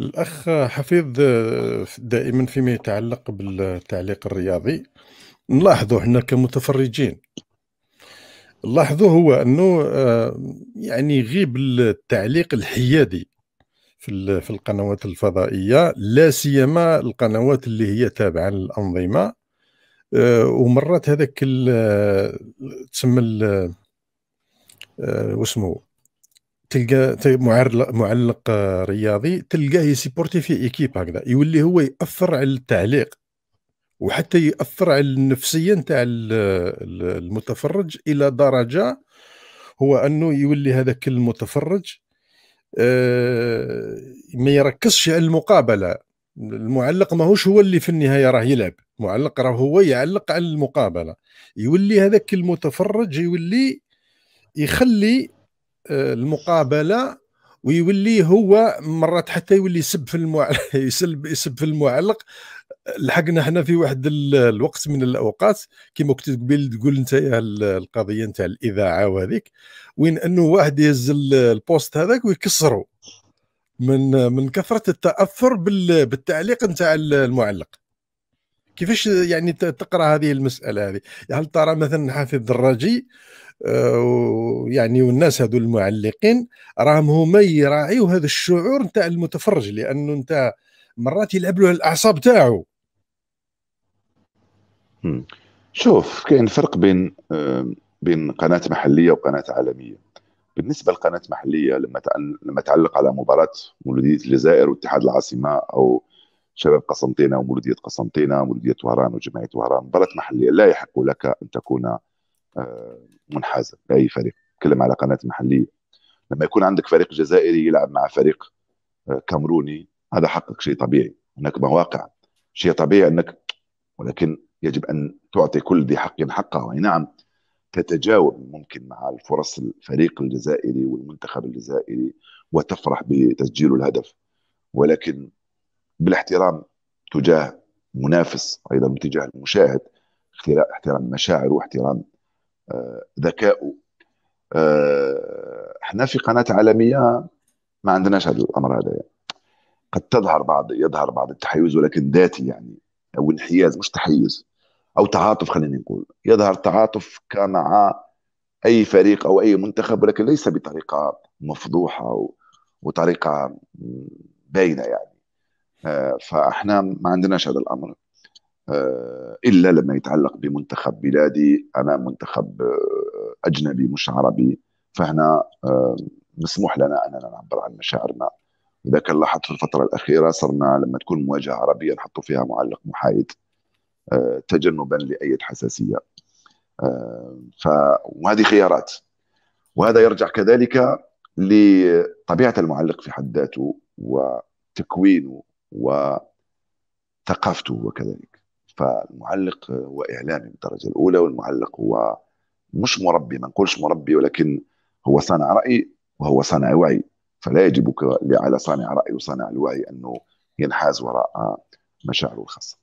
الأخ حفيظ آه، دائما فيما يتعلق بالتعليق الرياضي نلاحظه احنا كمتفرجين نلاحظه هو أنه آه، يعني يغيب التعليق الحيادي في في القنوات الفضائية لا سيما القنوات اللي هي تابعة للأنظمة آه، ومرات هذاك تسمى واسمه تلقى معلق رياضي تلقاه يسيبورتي في ايكيب هكذا يولي هو ياثر على التعليق وحتى ياثر على النفسيه نتاع المتفرج الى درجه هو انه يولي هذاك المتفرج آه، ما يركزش على المقابله المعلق ماهوش هو اللي في النهايه راه يلعب المعلق راه هو يعلق على المقابله يولي هذاك المتفرج يولي يخلي آه، المقابله ويولي هو مرات حتى يولي يسب في المعلق يسب يسب في المعلق لحقنا حنا في واحد الوقت من الاوقات كما كنت قبل تقول انت القضيه نتاع الاذاعه وهذيك وين انه واحد يهز البوست هذاك ويكسره من من كثره التاثر بالتعليق نتاع المعلق كيفاش يعني تقرا هذه المساله هذه هل ترى مثلا حافظ الدراجي آه، يعني والناس هذو المعلقين راهم هما يراعيوا هذا الشعور نتاع المتفرج لانه انت مرات يلعب له الاعصاب تاعو شوف كاين فرق بين آه، بين قناه محليه وقناه عالميه بالنسبه للقناه المحليه لما لما تعلق على مباراه مولوديه الجزائر واتحاد العاصمه او شباب قسنطينة ومولودية قسنطينة ومولوديه وهران وجمعية وهران مباراة محلية لا يحق لك أن تكون آه، منحازا لأي فريق تكلم على قناة محلية لما يكون عندك فريق جزائري يلعب مع فريق آه، كامروني هذا حقك شيء طبيعي هناك مواقع شيء طبيعي أنك ولكن يجب أن تعطي كل ذي حق حقه اي نعم تتجاوب ممكن مع الفرص الفريق الجزائري والمنتخب الجزائري وتفرح بتسجيل الهدف ولكن بالاحترام تجاه منافس ايضا تجاه المشاهد احترام مشاعره واحترام آه، ذكائه آه، احنا في قناه عالميه ما عندناش هذا الامر هذا يعني. قد تظهر بعض يظهر بعض التحيز ولكن ذاتي يعني او انحياز مش تحيز او تعاطف خلينا نقول يظهر تعاطف كمع اي فريق او اي منتخب ولكن ليس بطريقه مفضوحه وطريقه باينه يعني آه، فاحنا ما عندناش هذا الامر آه، الا لما يتعلق بمنتخب بلادي انا منتخب آه، اجنبي مش عربي فهنا مسموح لنا اننا نعبر عن مشاعرنا اذا كان لاحظت في الفتره الاخيره صرنا لما تكون مواجهه عربيه نحطوا فيها معلق محايد تجنبا لاي حساسيه ف وهذه خيارات وهذا يرجع كذلك لطبيعه المعلق في حد ذاته وتكوينه وثقافته وكذلك فالمعلق هو إعلامي بالدرجة الأولى والمعلق هو مش مربي ما نقولش مربي ولكن هو صانع رأي وهو صانع وعي فلا يجب على صانع رأي وصانع الوعي أنه ينحاز وراء مشاعره الخاصة